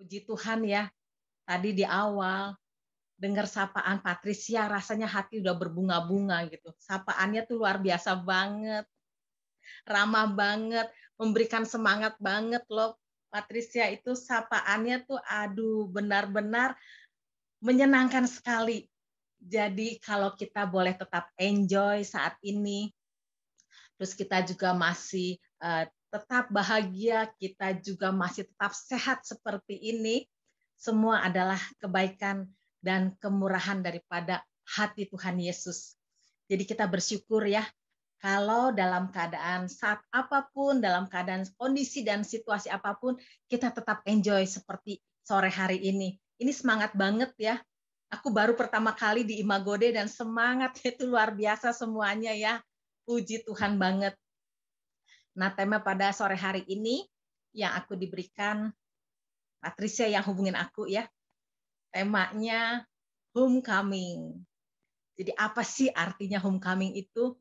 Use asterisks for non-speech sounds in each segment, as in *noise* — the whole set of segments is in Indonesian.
Puji Tuhan ya, tadi di awal dengar sapaan Patricia rasanya hati udah berbunga-bunga gitu. Sapaannya tuh luar biasa banget. Ramah banget, memberikan semangat banget loh. Patricia itu sapaannya tuh aduh benar-benar menyenangkan sekali. Jadi kalau kita boleh tetap enjoy saat ini, terus kita juga masih uh, tetap bahagia, kita juga masih tetap sehat seperti ini. Semua adalah kebaikan dan kemurahan daripada hati Tuhan Yesus. Jadi kita bersyukur ya kalau dalam keadaan saat apapun, dalam keadaan kondisi dan situasi apapun, kita tetap enjoy seperti sore hari ini. Ini semangat banget ya. Aku baru pertama kali di Imagode dan semangat *laughs* itu luar biasa semuanya ya. Puji Tuhan banget. Nah, tema pada sore hari ini yang aku diberikan Patricia yang hubungin aku ya. Temanya homecoming. Jadi apa sih artinya homecoming itu?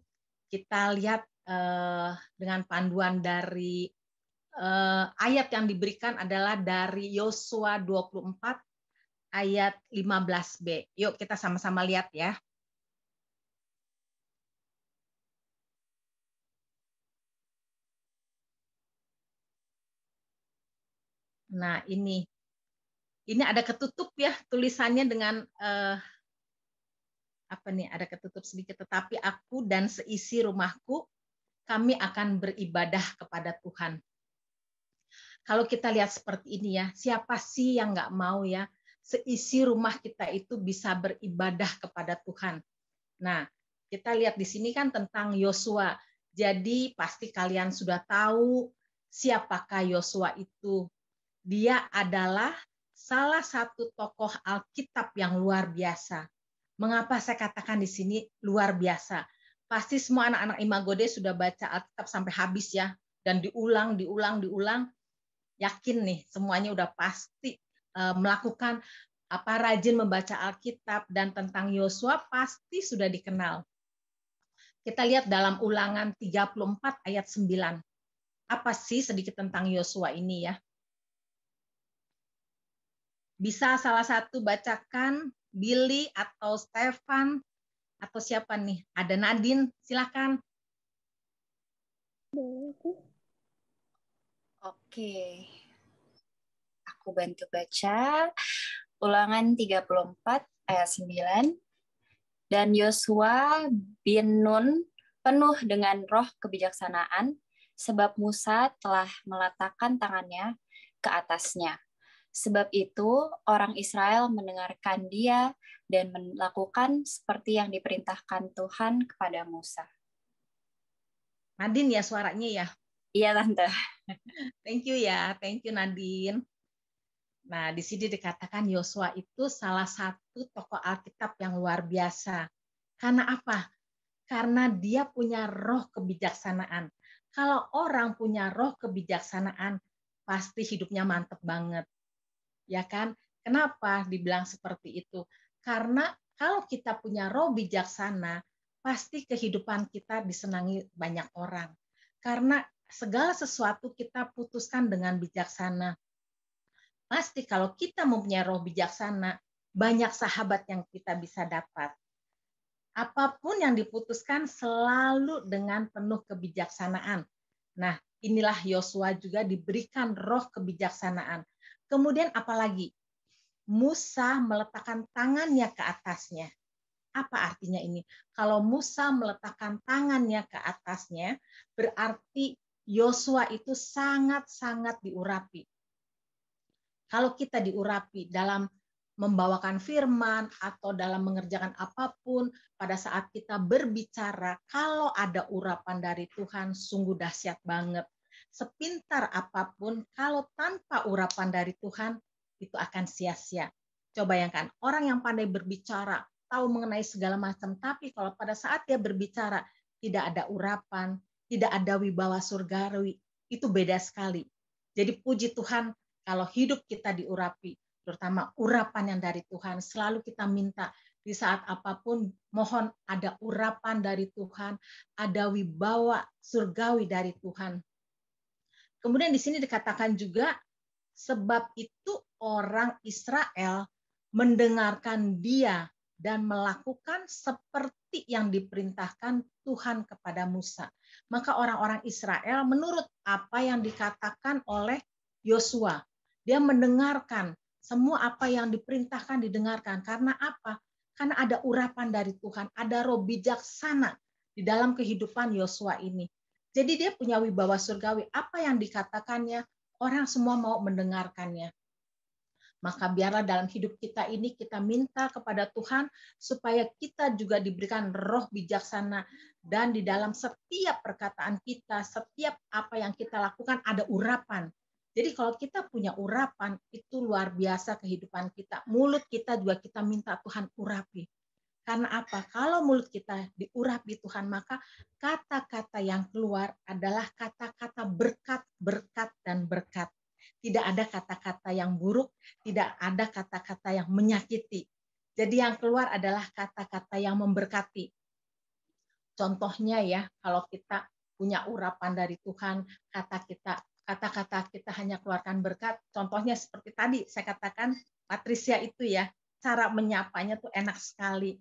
Kita lihat eh, dengan panduan dari eh, ayat yang diberikan adalah dari Yosua 24 ayat 15b. Yuk kita sama-sama lihat ya. Nah, ini. Ini ada ketutup ya tulisannya dengan eh, apa nih? Ada ketutup sedikit tetapi aku dan seisi rumahku kami akan beribadah kepada Tuhan. Kalau kita lihat seperti ini ya, siapa sih yang nggak mau ya seisi rumah kita itu bisa beribadah kepada Tuhan. Nah, kita lihat di sini kan tentang Yosua. Jadi pasti kalian sudah tahu siapakah Yosua itu dia adalah salah satu tokoh Alkitab yang luar biasa. Mengapa saya katakan di sini luar biasa? Pasti semua anak-anak Imago sudah baca Alkitab sampai habis ya dan diulang, diulang, diulang. Yakin nih semuanya udah pasti eh, melakukan apa rajin membaca Alkitab dan tentang Yosua pasti sudah dikenal. Kita lihat dalam Ulangan 34 ayat 9. Apa sih sedikit tentang Yosua ini ya? Bisa salah satu bacakan Billy atau Stefan atau siapa nih? Ada Nadine, silakan. Oke. Aku bantu baca ulangan 34 ayat 9. Dan Yosua bin Nun penuh dengan roh kebijaksanaan sebab Musa telah meletakkan tangannya ke atasnya. Sebab itu, orang Israel mendengarkan dia dan melakukan seperti yang diperintahkan Tuhan kepada Musa. Nadine ya suaranya ya? Iya, Tante. Thank you ya. Thank you, Nadine. Nah, di sini dikatakan Yosua itu salah satu tokoh Alkitab yang luar biasa. Karena apa? Karena dia punya roh kebijaksanaan. Kalau orang punya roh kebijaksanaan, pasti hidupnya mantep banget ya kan? Kenapa dibilang seperti itu? Karena kalau kita punya roh bijaksana, pasti kehidupan kita disenangi banyak orang. Karena segala sesuatu kita putuskan dengan bijaksana. Pasti kalau kita mempunyai roh bijaksana, banyak sahabat yang kita bisa dapat. Apapun yang diputuskan selalu dengan penuh kebijaksanaan. Nah, inilah Yosua juga diberikan roh kebijaksanaan. Kemudian apalagi? Musa meletakkan tangannya ke atasnya. Apa artinya ini? Kalau Musa meletakkan tangannya ke atasnya, berarti Yosua itu sangat-sangat diurapi. Kalau kita diurapi dalam membawakan firman atau dalam mengerjakan apapun, pada saat kita berbicara, kalau ada urapan dari Tuhan, sungguh dahsyat banget sepintar apapun, kalau tanpa urapan dari Tuhan, itu akan sia-sia. Coba bayangkan, orang yang pandai berbicara, tahu mengenai segala macam, tapi kalau pada saat dia berbicara, tidak ada urapan, tidak ada wibawa surgawi, itu beda sekali. Jadi puji Tuhan kalau hidup kita diurapi, terutama urapan yang dari Tuhan, selalu kita minta di saat apapun mohon ada urapan dari Tuhan, ada wibawa surgawi dari Tuhan Kemudian di sini dikatakan juga sebab itu orang Israel mendengarkan dia dan melakukan seperti yang diperintahkan Tuhan kepada Musa. Maka orang-orang Israel menurut apa yang dikatakan oleh Yosua. Dia mendengarkan semua apa yang diperintahkan didengarkan. Karena apa? Karena ada urapan dari Tuhan, ada roh bijaksana di dalam kehidupan Yosua ini. Jadi dia punya wibawa surgawi. Apa yang dikatakannya, orang semua mau mendengarkannya. Maka biarlah dalam hidup kita ini kita minta kepada Tuhan supaya kita juga diberikan roh bijaksana dan di dalam setiap perkataan kita, setiap apa yang kita lakukan ada urapan. Jadi kalau kita punya urapan itu luar biasa kehidupan kita. Mulut kita juga kita minta Tuhan urapi. Karena apa? Kalau mulut kita diurapi Tuhan, maka kata-kata yang keluar adalah kata-kata berkat, berkat, dan berkat. Tidak ada kata-kata yang buruk, tidak ada kata-kata yang menyakiti. Jadi yang keluar adalah kata-kata yang memberkati. Contohnya ya, kalau kita punya urapan dari Tuhan, kata kita kata-kata kita hanya keluarkan berkat. Contohnya seperti tadi saya katakan Patricia itu ya, cara menyapanya tuh enak sekali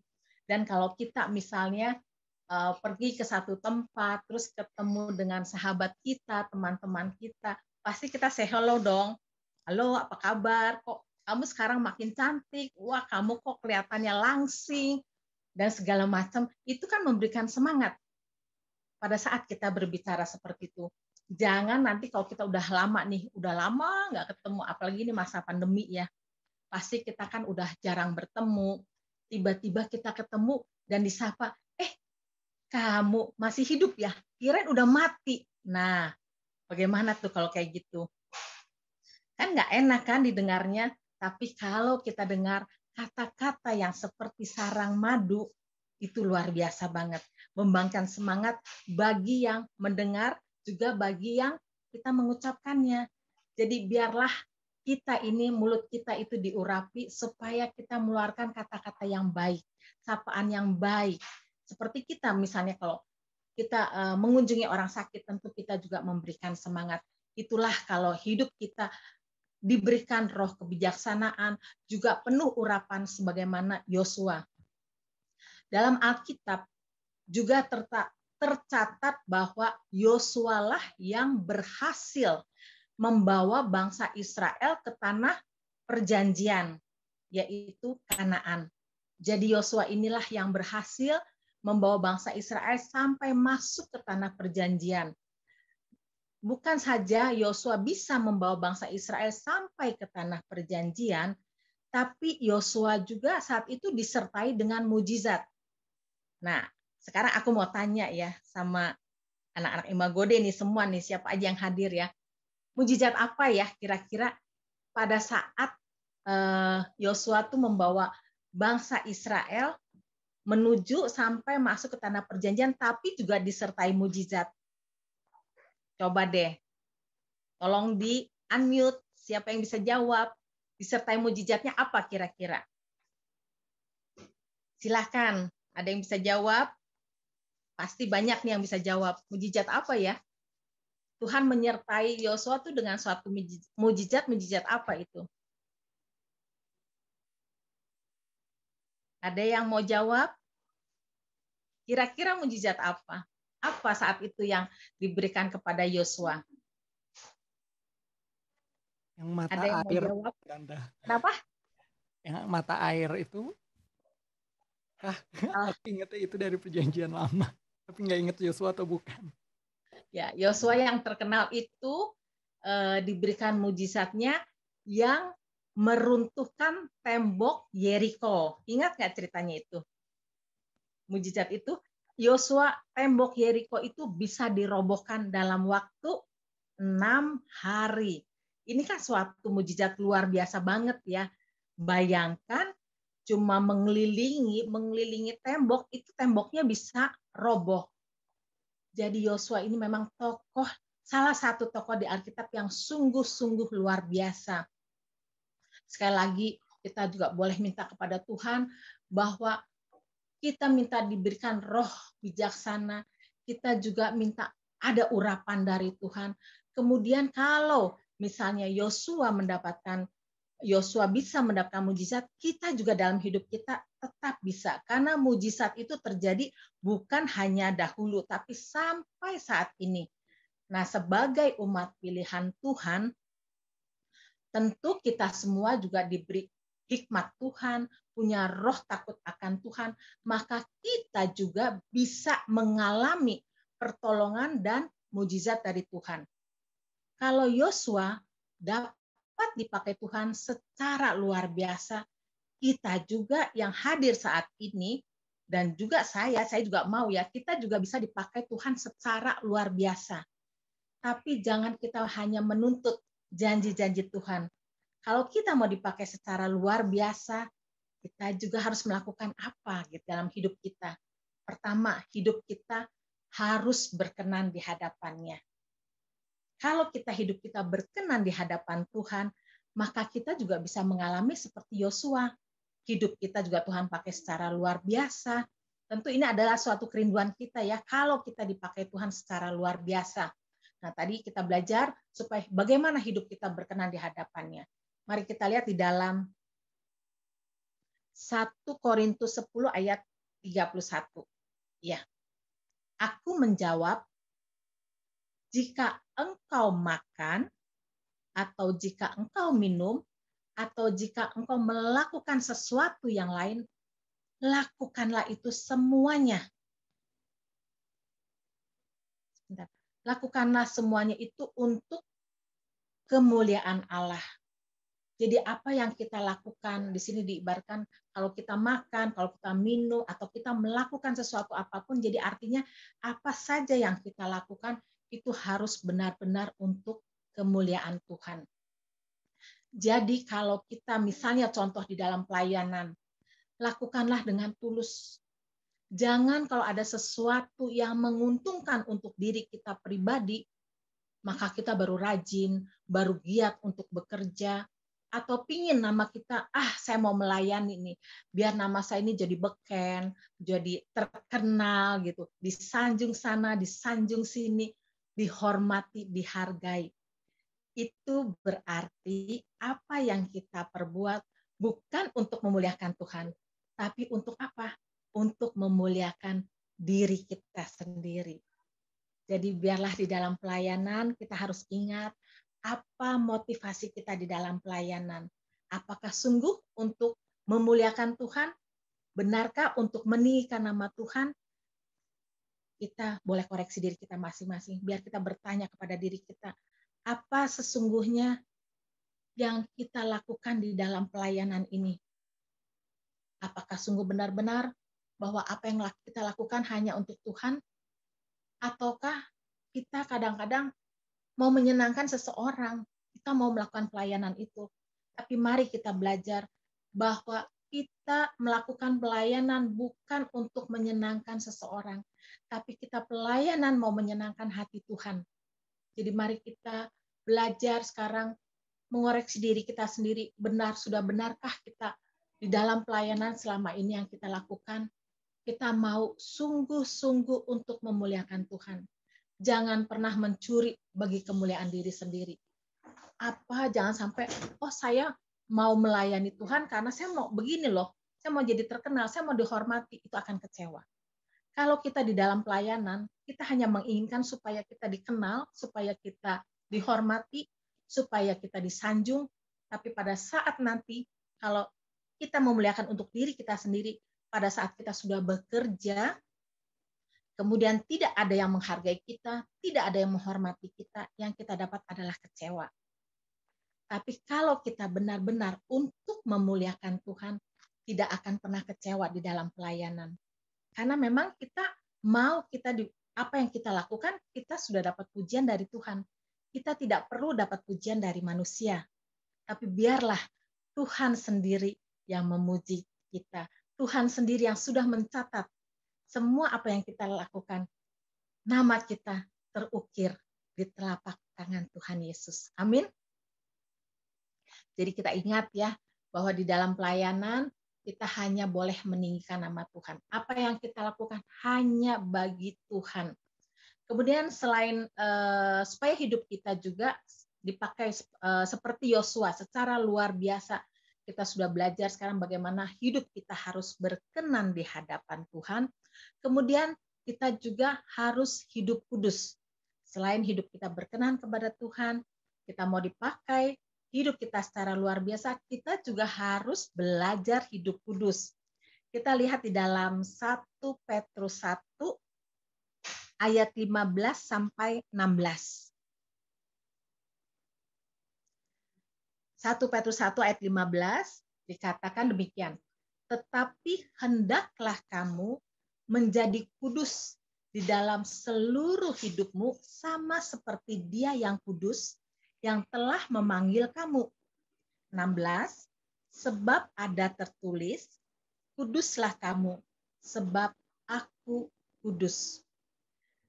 dan kalau kita misalnya uh, pergi ke satu tempat, terus ketemu dengan sahabat kita, teman-teman kita, pasti kita say hello dong. Halo, apa kabar? Kok kamu sekarang makin cantik? Wah, kamu kok kelihatannya langsing? Dan segala macam. Itu kan memberikan semangat pada saat kita berbicara seperti itu. Jangan nanti kalau kita udah lama nih, udah lama nggak ketemu, apalagi ini masa pandemi ya, pasti kita kan udah jarang bertemu, tiba-tiba kita ketemu dan disapa, eh kamu masih hidup ya? Kirain udah mati. Nah, bagaimana tuh kalau kayak gitu? Kan nggak enak kan didengarnya, tapi kalau kita dengar kata-kata yang seperti sarang madu, itu luar biasa banget. Membangkan semangat bagi yang mendengar, juga bagi yang kita mengucapkannya. Jadi biarlah kita ini mulut kita itu diurapi supaya kita mengeluarkan kata-kata yang baik, sapaan yang baik. Seperti kita misalnya kalau kita eh, mengunjungi orang sakit tentu kita juga memberikan semangat. Itulah kalau hidup kita diberikan roh kebijaksanaan juga penuh urapan sebagaimana Yosua. Dalam Alkitab juga tercatat bahwa Yosua lah yang berhasil membawa bangsa Israel ke tanah perjanjian, yaitu Kanaan. Jadi Yosua inilah yang berhasil membawa bangsa Israel sampai masuk ke tanah perjanjian. Bukan saja Yosua bisa membawa bangsa Israel sampai ke tanah perjanjian, tapi Yosua juga saat itu disertai dengan mujizat. Nah, sekarang aku mau tanya ya sama anak-anak Imagode nih semua nih siapa aja yang hadir ya mujizat apa ya kira-kira pada saat eh, Yosua tuh membawa bangsa Israel menuju sampai masuk ke tanah perjanjian tapi juga disertai mujizat. Coba deh. Tolong di unmute siapa yang bisa jawab disertai mujizatnya apa kira-kira? Silahkan, ada yang bisa jawab? Pasti banyak nih yang bisa jawab. Mujizat apa ya? Tuhan menyertai Yosua tuh dengan suatu mujizat-mujizat apa itu? Ada yang mau jawab? Kira-kira mujizat apa? Apa saat itu yang diberikan kepada Yosua? Yang mata Ada yang air. Mau jawab? Kenapa? Yang mata air itu. Ah, ah. *laughs* aku ingetnya itu dari perjanjian lama. Tapi nggak inget Yosua atau bukan. Ya, Yosua yang terkenal itu eh, diberikan mujizatnya yang meruntuhkan tembok Yeriko. Ingat nggak ceritanya itu? Mujizat itu Yosua tembok Yeriko itu bisa dirobohkan dalam waktu enam hari. Ini kan suatu mujizat luar biasa banget ya. Bayangkan cuma mengelilingi, mengelilingi tembok itu temboknya bisa roboh. Jadi Yosua ini memang tokoh salah satu tokoh di Alkitab yang sungguh-sungguh luar biasa. Sekali lagi kita juga boleh minta kepada Tuhan bahwa kita minta diberikan roh bijaksana, kita juga minta ada urapan dari Tuhan. Kemudian kalau misalnya Yosua mendapatkan Yosua bisa mendapatkan mujizat, kita juga dalam hidup kita tetap bisa. Karena mujizat itu terjadi bukan hanya dahulu, tapi sampai saat ini. Nah, sebagai umat pilihan Tuhan, tentu kita semua juga diberi hikmat Tuhan, punya roh takut akan Tuhan, maka kita juga bisa mengalami pertolongan dan mujizat dari Tuhan. Kalau Yosua dapat dapat dipakai Tuhan secara luar biasa. Kita juga yang hadir saat ini dan juga saya, saya juga mau ya, kita juga bisa dipakai Tuhan secara luar biasa. Tapi jangan kita hanya menuntut janji-janji Tuhan. Kalau kita mau dipakai secara luar biasa, kita juga harus melakukan apa gitu dalam hidup kita. Pertama, hidup kita harus berkenan di hadapannya. Kalau kita hidup kita berkenan di hadapan Tuhan, maka kita juga bisa mengalami seperti Yosua. Hidup kita juga Tuhan pakai secara luar biasa. Tentu ini adalah suatu kerinduan kita ya, kalau kita dipakai Tuhan secara luar biasa. Nah tadi kita belajar supaya bagaimana hidup kita berkenan di hadapannya. Mari kita lihat di dalam 1 Korintus 10 ayat 31. Ya. Aku menjawab, jika engkau makan atau jika engkau minum atau jika engkau melakukan sesuatu yang lain, lakukanlah itu semuanya. Lakukanlah semuanya itu untuk kemuliaan Allah. Jadi apa yang kita lakukan di sini diibarkan kalau kita makan, kalau kita minum atau kita melakukan sesuatu apapun jadi artinya apa saja yang kita lakukan itu harus benar-benar untuk kemuliaan Tuhan. Jadi kalau kita misalnya contoh di dalam pelayanan, lakukanlah dengan tulus. Jangan kalau ada sesuatu yang menguntungkan untuk diri kita pribadi, maka kita baru rajin, baru giat untuk bekerja, atau pingin nama kita, ah saya mau melayani nih, biar nama saya ini jadi beken, jadi terkenal gitu, disanjung sana, disanjung sini dihormati, dihargai. Itu berarti apa yang kita perbuat bukan untuk memuliakan Tuhan, tapi untuk apa? Untuk memuliakan diri kita sendiri. Jadi biarlah di dalam pelayanan kita harus ingat apa motivasi kita di dalam pelayanan. Apakah sungguh untuk memuliakan Tuhan? Benarkah untuk meninggikan nama Tuhan kita boleh koreksi diri kita masing-masing, biar kita bertanya kepada diri kita, apa sesungguhnya yang kita lakukan di dalam pelayanan ini? Apakah sungguh benar-benar bahwa apa yang kita lakukan hanya untuk Tuhan? Ataukah kita kadang-kadang mau menyenangkan seseorang, kita mau melakukan pelayanan itu. Tapi mari kita belajar bahwa kita melakukan pelayanan bukan untuk menyenangkan seseorang, tapi kita pelayanan mau menyenangkan hati Tuhan. Jadi mari kita belajar sekarang mengoreksi diri kita sendiri, benar sudah benarkah kita di dalam pelayanan selama ini yang kita lakukan? Kita mau sungguh-sungguh untuk memuliakan Tuhan. Jangan pernah mencuri bagi kemuliaan diri sendiri. Apa jangan sampai oh saya mau melayani Tuhan karena saya mau begini loh, saya mau jadi terkenal, saya mau dihormati, itu akan kecewa. Kalau kita di dalam pelayanan, kita hanya menginginkan supaya kita dikenal, supaya kita dihormati, supaya kita disanjung, tapi pada saat nanti kalau kita memuliakan untuk diri kita sendiri, pada saat kita sudah bekerja, kemudian tidak ada yang menghargai kita, tidak ada yang menghormati kita, yang kita dapat adalah kecewa. Tapi kalau kita benar-benar untuk memuliakan Tuhan, tidak akan pernah kecewa di dalam pelayanan. Karena memang kita mau kita di, apa yang kita lakukan, kita sudah dapat pujian dari Tuhan. Kita tidak perlu dapat pujian dari manusia. Tapi biarlah Tuhan sendiri yang memuji kita. Tuhan sendiri yang sudah mencatat semua apa yang kita lakukan. Nama kita terukir di telapak tangan Tuhan Yesus. Amin. Jadi kita ingat ya bahwa di dalam pelayanan kita hanya boleh meninggikan nama Tuhan. Apa yang kita lakukan hanya bagi Tuhan. Kemudian selain uh, supaya hidup kita juga dipakai uh, seperti Yosua secara luar biasa. Kita sudah belajar sekarang bagaimana hidup kita harus berkenan di hadapan Tuhan. Kemudian kita juga harus hidup kudus. Selain hidup kita berkenan kepada Tuhan, kita mau dipakai hidup kita secara luar biasa, kita juga harus belajar hidup kudus. Kita lihat di dalam 1 Petrus 1 ayat 15 sampai 16. 1 Petrus 1 ayat 15 dikatakan demikian. Tetapi hendaklah kamu menjadi kudus di dalam seluruh hidupmu sama seperti dia yang kudus yang telah memanggil kamu. 16. Sebab ada tertulis, kuduslah kamu, sebab aku kudus.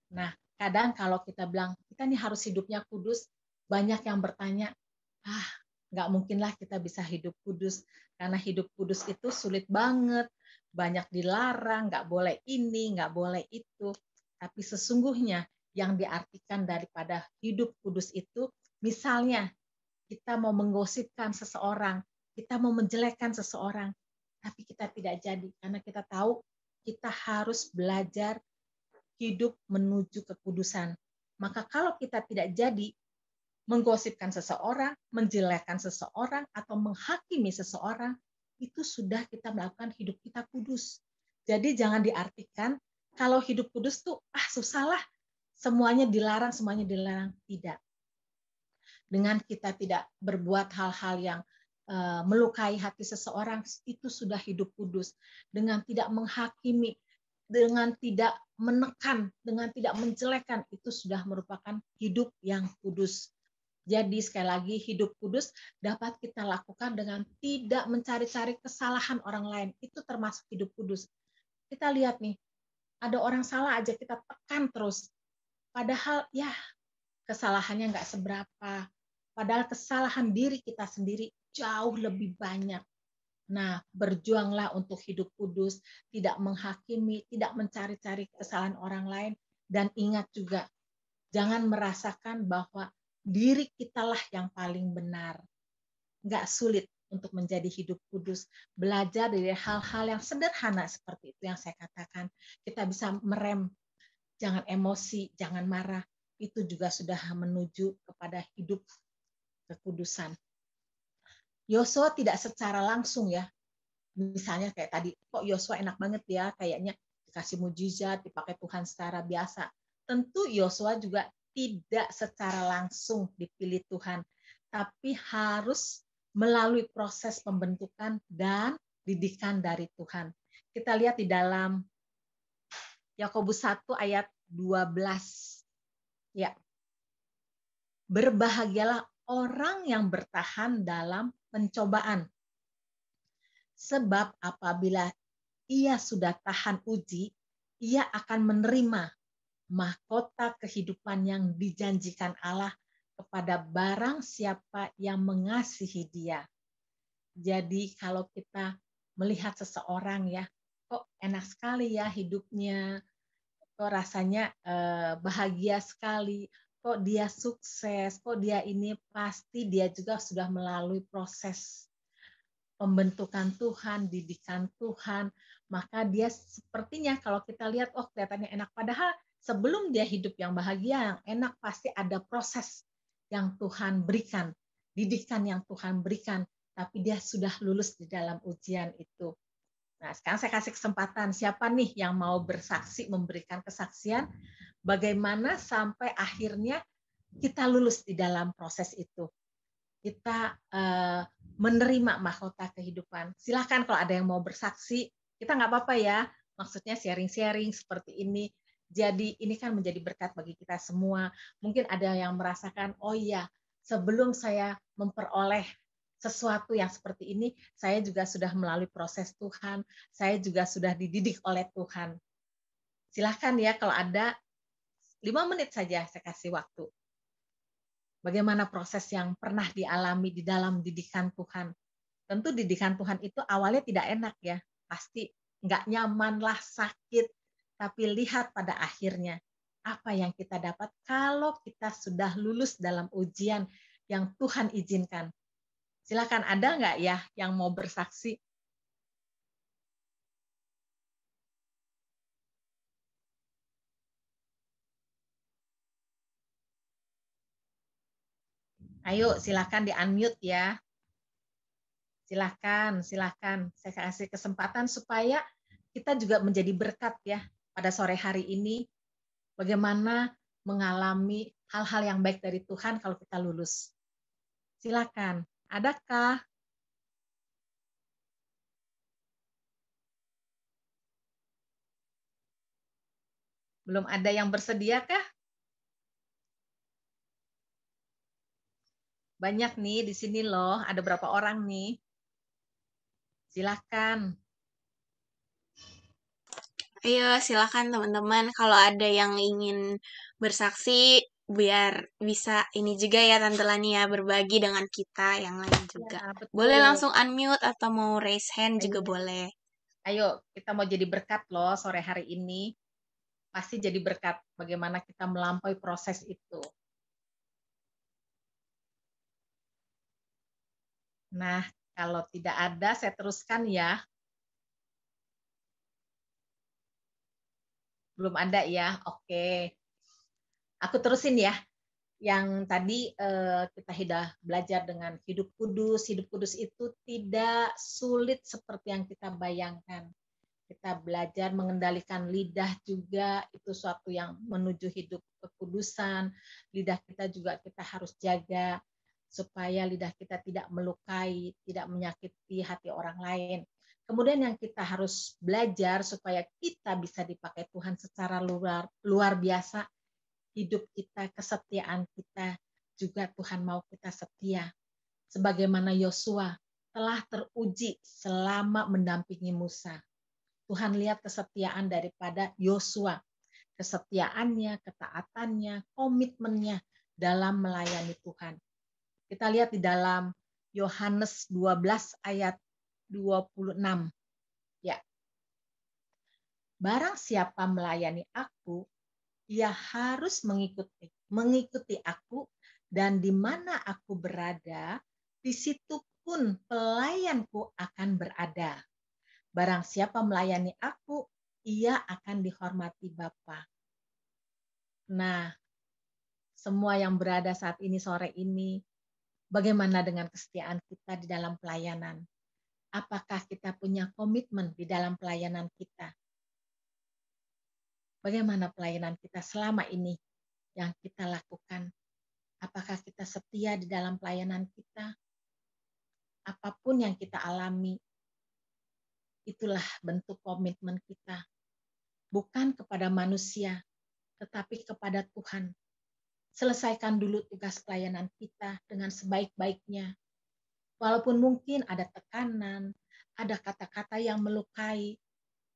Nah, kadang kalau kita bilang, kita nih harus hidupnya kudus, banyak yang bertanya, ah, nggak mungkinlah kita bisa hidup kudus, karena hidup kudus itu sulit banget, banyak dilarang, nggak boleh ini, nggak boleh itu. Tapi sesungguhnya yang diartikan daripada hidup kudus itu Misalnya, kita mau menggosipkan seseorang, kita mau menjelekkan seseorang, tapi kita tidak jadi karena kita tahu kita harus belajar hidup menuju kekudusan. Maka kalau kita tidak jadi menggosipkan seseorang, menjelekkan seseorang atau menghakimi seseorang, itu sudah kita melakukan hidup kita kudus. Jadi jangan diartikan kalau hidup kudus tuh ah susah lah semuanya dilarang, semuanya dilarang tidak dengan kita tidak berbuat hal-hal yang eh, melukai hati seseorang itu sudah hidup kudus dengan tidak menghakimi dengan tidak menekan dengan tidak menjelekan itu sudah merupakan hidup yang kudus jadi sekali lagi hidup kudus dapat kita lakukan dengan tidak mencari-cari kesalahan orang lain itu termasuk hidup kudus kita lihat nih ada orang salah aja kita tekan terus padahal ya kesalahannya nggak seberapa Padahal kesalahan diri kita sendiri jauh lebih banyak. Nah, berjuanglah untuk hidup kudus, tidak menghakimi, tidak mencari-cari kesalahan orang lain, dan ingat juga, jangan merasakan bahwa diri kitalah yang paling benar. Nggak sulit untuk menjadi hidup kudus. Belajar dari hal-hal yang sederhana seperti itu yang saya katakan. Kita bisa merem, jangan emosi, jangan marah. Itu juga sudah menuju kepada hidup kekudusan. Yosua tidak secara langsung ya. Misalnya kayak tadi, kok Yosua enak banget ya, kayaknya dikasih mujizat, dipakai Tuhan secara biasa. Tentu Yosua juga tidak secara langsung dipilih Tuhan, tapi harus melalui proses pembentukan dan didikan dari Tuhan. Kita lihat di dalam Yakobus 1 ayat 12. Ya. Berbahagialah orang yang bertahan dalam pencobaan. Sebab apabila ia sudah tahan uji, ia akan menerima mahkota kehidupan yang dijanjikan Allah kepada barang siapa yang mengasihi dia. Jadi kalau kita melihat seseorang ya, kok enak sekali ya hidupnya, kok rasanya eh, bahagia sekali, kok dia sukses, kok dia ini pasti dia juga sudah melalui proses pembentukan Tuhan, didikan Tuhan, maka dia sepertinya kalau kita lihat oh kelihatannya enak padahal sebelum dia hidup yang bahagia, yang enak pasti ada proses yang Tuhan berikan, didikan yang Tuhan berikan, tapi dia sudah lulus di dalam ujian itu. Nah, sekarang saya kasih kesempatan siapa nih yang mau bersaksi memberikan kesaksian bagaimana sampai akhirnya kita lulus di dalam proses itu. Kita eh, menerima mahkota kehidupan. Silahkan kalau ada yang mau bersaksi, kita nggak apa-apa ya. Maksudnya sharing-sharing seperti ini. Jadi ini kan menjadi berkat bagi kita semua. Mungkin ada yang merasakan, oh iya, sebelum saya memperoleh sesuatu yang seperti ini saya juga sudah melalui proses Tuhan, saya juga sudah dididik oleh Tuhan. Silahkan ya kalau ada lima menit saja saya kasih waktu. Bagaimana proses yang pernah dialami di dalam didikan Tuhan. Tentu didikan Tuhan itu awalnya tidak enak ya. Pasti nggak nyaman lah, sakit. Tapi lihat pada akhirnya apa yang kita dapat kalau kita sudah lulus dalam ujian yang Tuhan izinkan. Silahkan, ada nggak ya yang mau bersaksi? Ayo, silahkan di-unmute ya. Silahkan, silahkan. Saya kasih kesempatan supaya kita juga menjadi berkat ya pada sore hari ini. Bagaimana mengalami hal-hal yang baik dari Tuhan kalau kita lulus. Silakan. Adakah? Belum ada yang bersedia kah? Banyak nih di sini loh, ada berapa orang nih? Silakan. Ayo, silakan teman-teman. Kalau ada yang ingin bersaksi, biar bisa ini juga ya Tante Lania ya, berbagi dengan kita yang lain juga. Ya, betul. Boleh langsung unmute atau mau raise hand Ayo. juga iya. boleh. Ayo, kita mau jadi berkat loh sore hari ini. Pasti jadi berkat bagaimana kita melampaui proses itu. Nah, kalau tidak ada saya teruskan ya. Belum ada ya. Oke aku terusin ya yang tadi eh, kita sudah belajar dengan hidup kudus. Hidup kudus itu tidak sulit seperti yang kita bayangkan. Kita belajar mengendalikan lidah juga itu suatu yang menuju hidup kekudusan. Lidah kita juga kita harus jaga supaya lidah kita tidak melukai, tidak menyakiti hati orang lain. Kemudian yang kita harus belajar supaya kita bisa dipakai Tuhan secara luar luar biasa hidup kita, kesetiaan kita, juga Tuhan mau kita setia. Sebagaimana Yosua telah teruji selama mendampingi Musa. Tuhan lihat kesetiaan daripada Yosua. Kesetiaannya, ketaatannya, komitmennya dalam melayani Tuhan. Kita lihat di dalam Yohanes 12 ayat 26. Ya. Barang siapa melayani aku, ia harus mengikuti mengikuti aku dan di mana aku berada di situ pun pelayanku akan berada barang siapa melayani aku ia akan dihormati Bapa nah semua yang berada saat ini sore ini bagaimana dengan kesetiaan kita di dalam pelayanan apakah kita punya komitmen di dalam pelayanan kita bagaimana pelayanan kita selama ini yang kita lakukan. Apakah kita setia di dalam pelayanan kita? Apapun yang kita alami, itulah bentuk komitmen kita. Bukan kepada manusia, tetapi kepada Tuhan. Selesaikan dulu tugas pelayanan kita dengan sebaik-baiknya. Walaupun mungkin ada tekanan, ada kata-kata yang melukai,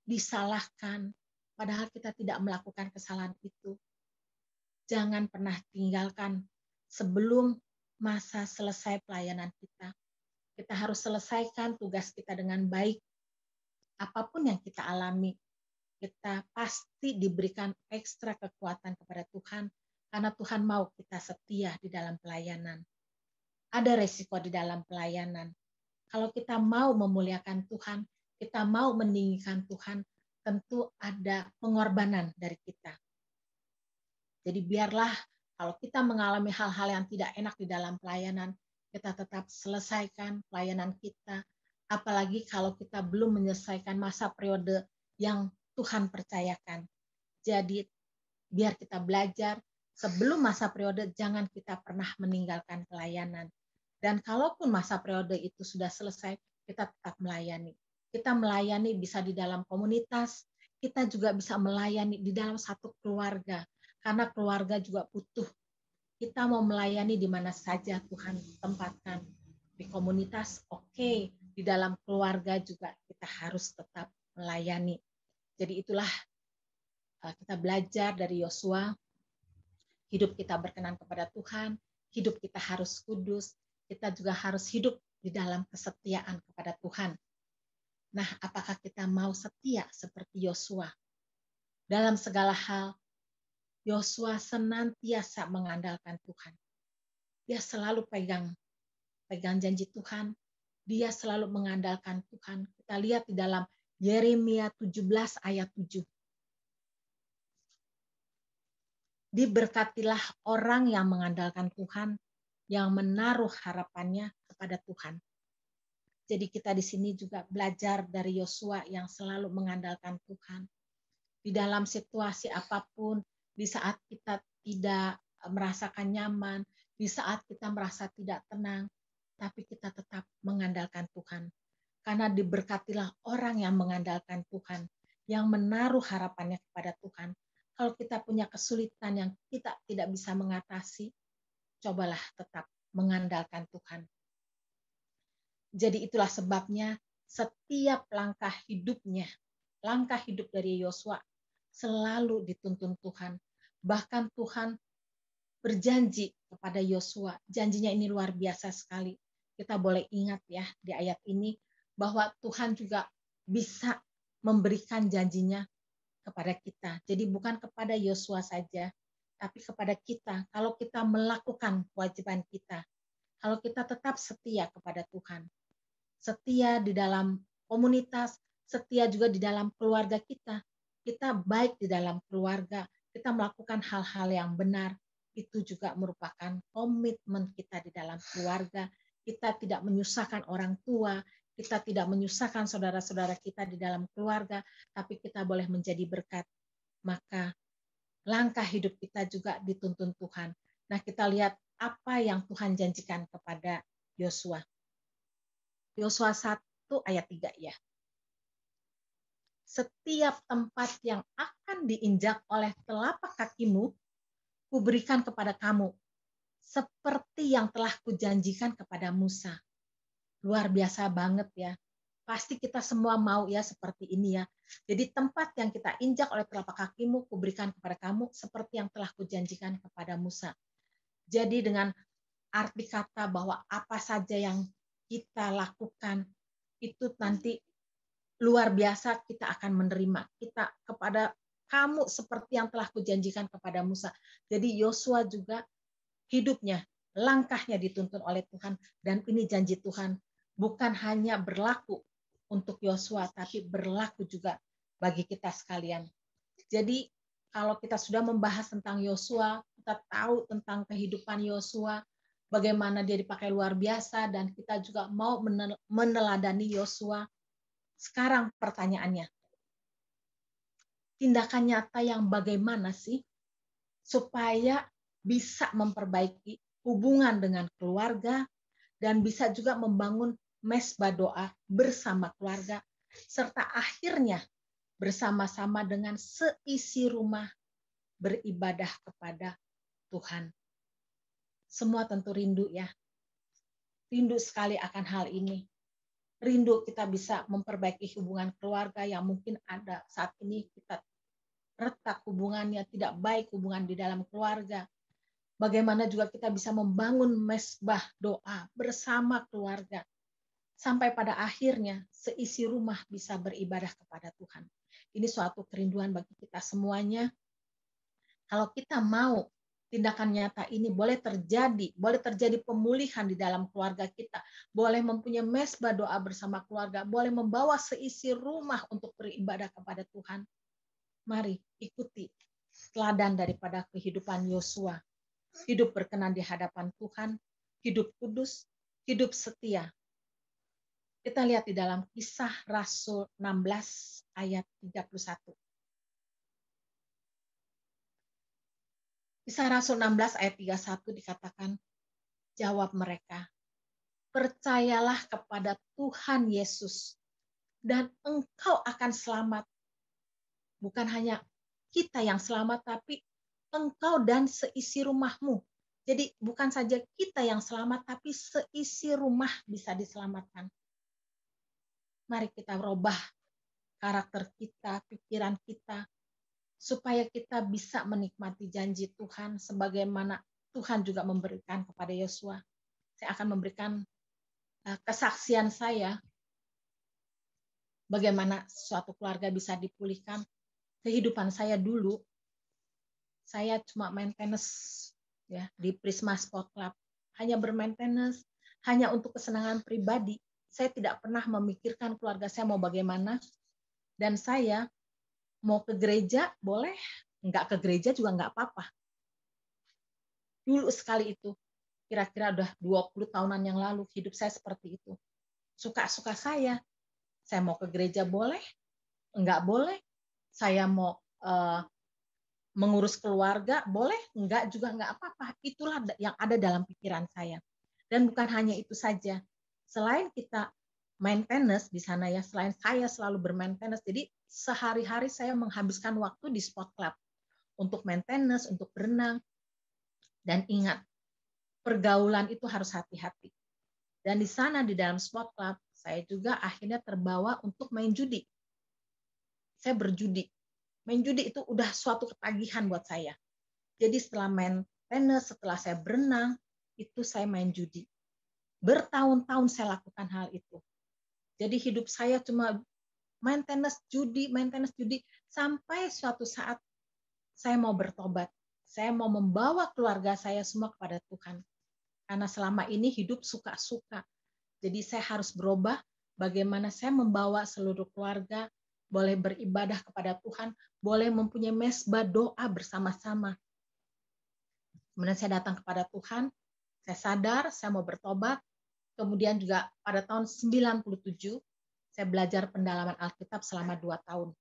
disalahkan, padahal kita tidak melakukan kesalahan itu. Jangan pernah tinggalkan sebelum masa selesai pelayanan kita. Kita harus selesaikan tugas kita dengan baik. Apapun yang kita alami, kita pasti diberikan ekstra kekuatan kepada Tuhan karena Tuhan mau kita setia di dalam pelayanan. Ada resiko di dalam pelayanan. Kalau kita mau memuliakan Tuhan, kita mau meninggikan Tuhan, tentu ada pengorbanan dari kita. Jadi biarlah kalau kita mengalami hal-hal yang tidak enak di dalam pelayanan, kita tetap selesaikan pelayanan kita, apalagi kalau kita belum menyelesaikan masa periode yang Tuhan percayakan. Jadi biar kita belajar sebelum masa periode jangan kita pernah meninggalkan pelayanan. Dan kalaupun masa periode itu sudah selesai, kita tetap melayani. Kita melayani bisa di dalam komunitas, kita juga bisa melayani di dalam satu keluarga, karena keluarga juga butuh. Kita mau melayani di mana saja Tuhan tempatkan. Di komunitas, oke. Okay. Di dalam keluarga juga kita harus tetap melayani. Jadi itulah eh, kita belajar dari Yosua, hidup kita berkenan kepada Tuhan, hidup kita harus kudus, kita juga harus hidup di dalam kesetiaan kepada Tuhan. Nah, apakah kita mau setia seperti Yosua? Dalam segala hal, Yosua senantiasa mengandalkan Tuhan. Dia selalu pegang pegang janji Tuhan. Dia selalu mengandalkan Tuhan. Kita lihat di dalam Yeremia 17 ayat 7. Diberkatilah orang yang mengandalkan Tuhan, yang menaruh harapannya kepada Tuhan. Jadi kita di sini juga belajar dari Yosua yang selalu mengandalkan Tuhan. Di dalam situasi apapun, di saat kita tidak merasakan nyaman, di saat kita merasa tidak tenang, tapi kita tetap mengandalkan Tuhan. Karena diberkatilah orang yang mengandalkan Tuhan, yang menaruh harapannya kepada Tuhan. Kalau kita punya kesulitan yang kita tidak bisa mengatasi, cobalah tetap mengandalkan Tuhan. Jadi itulah sebabnya setiap langkah hidupnya, langkah hidup dari Yosua selalu dituntun Tuhan. Bahkan Tuhan berjanji kepada Yosua. Janjinya ini luar biasa sekali. Kita boleh ingat ya di ayat ini bahwa Tuhan juga bisa memberikan janjinya kepada kita. Jadi bukan kepada Yosua saja, tapi kepada kita. Kalau kita melakukan kewajiban kita, kalau kita tetap setia kepada Tuhan, setia di dalam komunitas, setia juga di dalam keluarga kita. Kita baik di dalam keluarga, kita melakukan hal-hal yang benar, itu juga merupakan komitmen kita di dalam keluarga. Kita tidak menyusahkan orang tua, kita tidak menyusahkan saudara-saudara kita di dalam keluarga, tapi kita boleh menjadi berkat. Maka langkah hidup kita juga dituntun Tuhan. Nah, kita lihat apa yang Tuhan janjikan kepada Yosua. Yosua 1 ayat 3 ya. Setiap tempat yang akan diinjak oleh telapak kakimu, kuberikan kepada kamu, seperti yang telah kujanjikan kepada Musa. Luar biasa banget ya. Pasti kita semua mau ya seperti ini ya. Jadi tempat yang kita injak oleh telapak kakimu, kuberikan kepada kamu seperti yang telah kujanjikan kepada Musa. Jadi dengan arti kata bahwa apa saja yang kita lakukan itu nanti luar biasa kita akan menerima kita kepada kamu seperti yang telah kujanjikan kepada Musa. Jadi Yosua juga hidupnya, langkahnya dituntun oleh Tuhan dan ini janji Tuhan bukan hanya berlaku untuk Yosua tapi berlaku juga bagi kita sekalian. Jadi kalau kita sudah membahas tentang Yosua, kita tahu tentang kehidupan Yosua, bagaimana dia dipakai luar biasa dan kita juga mau meneladani Yosua. Sekarang pertanyaannya, tindakan nyata yang bagaimana sih supaya bisa memperbaiki hubungan dengan keluarga dan bisa juga membangun mesbah doa bersama keluarga serta akhirnya bersama-sama dengan seisi rumah beribadah kepada Tuhan semua tentu rindu ya. Rindu sekali akan hal ini. Rindu kita bisa memperbaiki hubungan keluarga yang mungkin ada saat ini kita retak hubungannya, tidak baik hubungan di dalam keluarga. Bagaimana juga kita bisa membangun mesbah doa bersama keluarga. Sampai pada akhirnya seisi rumah bisa beribadah kepada Tuhan. Ini suatu kerinduan bagi kita semuanya. Kalau kita mau tindakan nyata ini boleh terjadi, boleh terjadi pemulihan di dalam keluarga kita, boleh mempunyai mesbah doa bersama keluarga, boleh membawa seisi rumah untuk beribadah kepada Tuhan. Mari ikuti teladan daripada kehidupan Yosua. Hidup berkenan di hadapan Tuhan, hidup kudus, hidup setia. Kita lihat di dalam kisah Rasul 16 ayat 31. Kisah Rasul 16 ayat 31 dikatakan, jawab mereka, percayalah kepada Tuhan Yesus dan engkau akan selamat. Bukan hanya kita yang selamat, tapi engkau dan seisi rumahmu. Jadi bukan saja kita yang selamat, tapi seisi rumah bisa diselamatkan. Mari kita robah karakter kita, pikiran kita, supaya kita bisa menikmati janji Tuhan sebagaimana Tuhan juga memberikan kepada Yosua. Saya akan memberikan eh, kesaksian saya bagaimana suatu keluarga bisa dipulihkan. Kehidupan saya dulu saya cuma main tenis ya di Prisma Sport Club. Hanya bermain tenis, hanya untuk kesenangan pribadi. Saya tidak pernah memikirkan keluarga saya mau bagaimana. Dan saya mau ke gereja boleh, nggak ke gereja juga nggak apa-apa. Dulu sekali itu, kira-kira udah 20 tahunan yang lalu hidup saya seperti itu. Suka-suka saya. Saya mau ke gereja boleh, nggak boleh. Saya mau uh, mengurus keluarga boleh, nggak juga nggak apa-apa. Itulah yang ada dalam pikiran saya. Dan bukan hanya itu saja. Selain kita maintenance di sana ya, selain saya selalu bermaintenance, jadi sehari-hari saya menghabiskan waktu di sport club untuk maintenance, untuk berenang. Dan ingat, pergaulan itu harus hati-hati. Dan di sana di dalam sport club, saya juga akhirnya terbawa untuk main judi. Saya berjudi. Main judi itu udah suatu ketagihan buat saya. Jadi setelah main tenis, setelah saya berenang, itu saya main judi. Bertahun-tahun saya lakukan hal itu. Jadi hidup saya cuma maintenance judi, maintenance judi sampai suatu saat saya mau bertobat. Saya mau membawa keluarga saya semua kepada Tuhan. Karena selama ini hidup suka-suka. Jadi saya harus berubah bagaimana saya membawa seluruh keluarga boleh beribadah kepada Tuhan, boleh mempunyai mesbah doa bersama-sama. Kemudian saya datang kepada Tuhan, saya sadar, saya mau bertobat. Kemudian juga pada tahun 97, saya belajar pendalaman Alkitab selama dua tahun.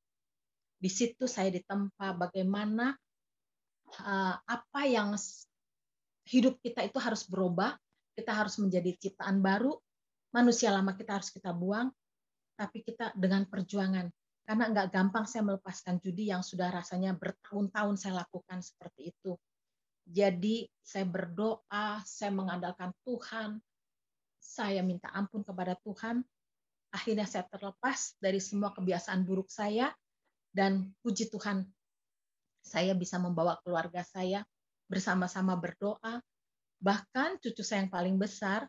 Di situ saya ditempa bagaimana eh, apa yang hidup kita itu harus berubah, kita harus menjadi ciptaan baru, manusia lama kita harus kita buang, tapi kita dengan perjuangan. Karena nggak gampang saya melepaskan judi yang sudah rasanya bertahun-tahun saya lakukan seperti itu. Jadi saya berdoa, saya mengandalkan Tuhan, saya minta ampun kepada Tuhan, akhirnya saya terlepas dari semua kebiasaan buruk saya dan puji Tuhan saya bisa membawa keluarga saya bersama-sama berdoa bahkan cucu saya yang paling besar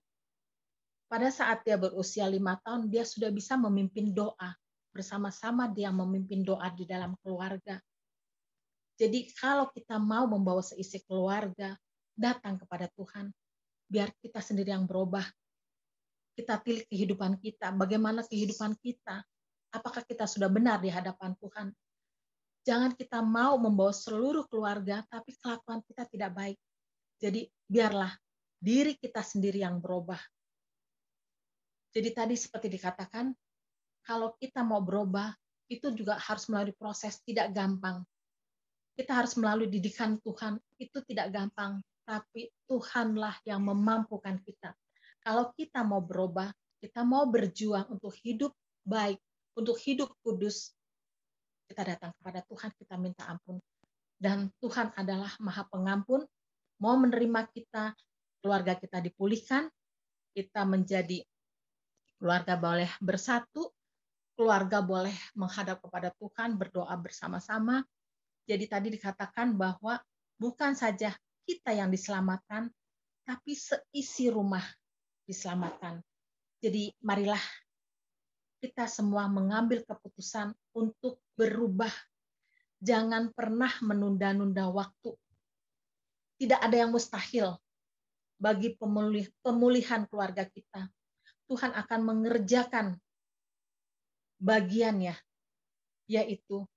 pada saat dia berusia lima tahun dia sudah bisa memimpin doa bersama-sama dia memimpin doa di dalam keluarga jadi kalau kita mau membawa seisi keluarga datang kepada Tuhan biar kita sendiri yang berubah kita tilik kehidupan kita, bagaimana kehidupan kita, apakah kita sudah benar di hadapan Tuhan. Jangan kita mau membawa seluruh keluarga, tapi kelakuan kita tidak baik. Jadi biarlah diri kita sendiri yang berubah. Jadi tadi seperti dikatakan, kalau kita mau berubah, itu juga harus melalui proses tidak gampang. Kita harus melalui didikan Tuhan, itu tidak gampang. Tapi Tuhanlah yang memampukan kita kalau kita mau berubah, kita mau berjuang untuk hidup baik, untuk hidup kudus, kita datang kepada Tuhan, kita minta ampun. Dan Tuhan adalah maha pengampun, mau menerima kita, keluarga kita dipulihkan, kita menjadi keluarga boleh bersatu, keluarga boleh menghadap kepada Tuhan, berdoa bersama-sama. Jadi tadi dikatakan bahwa bukan saja kita yang diselamatkan, tapi seisi rumah diselamatkan. Jadi marilah kita semua mengambil keputusan untuk berubah. Jangan pernah menunda-nunda waktu. Tidak ada yang mustahil bagi pemulihan keluarga kita. Tuhan akan mengerjakan bagiannya, yaitu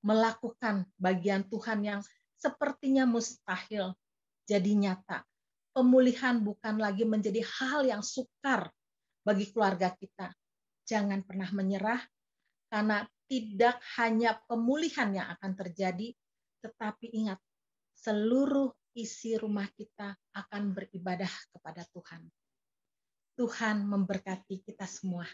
melakukan bagian Tuhan yang sepertinya mustahil jadi nyata pemulihan bukan lagi menjadi hal yang sukar bagi keluarga kita. Jangan pernah menyerah, karena tidak hanya pemulihan yang akan terjadi, tetapi ingat, seluruh isi rumah kita akan beribadah kepada Tuhan. Tuhan memberkati kita semua.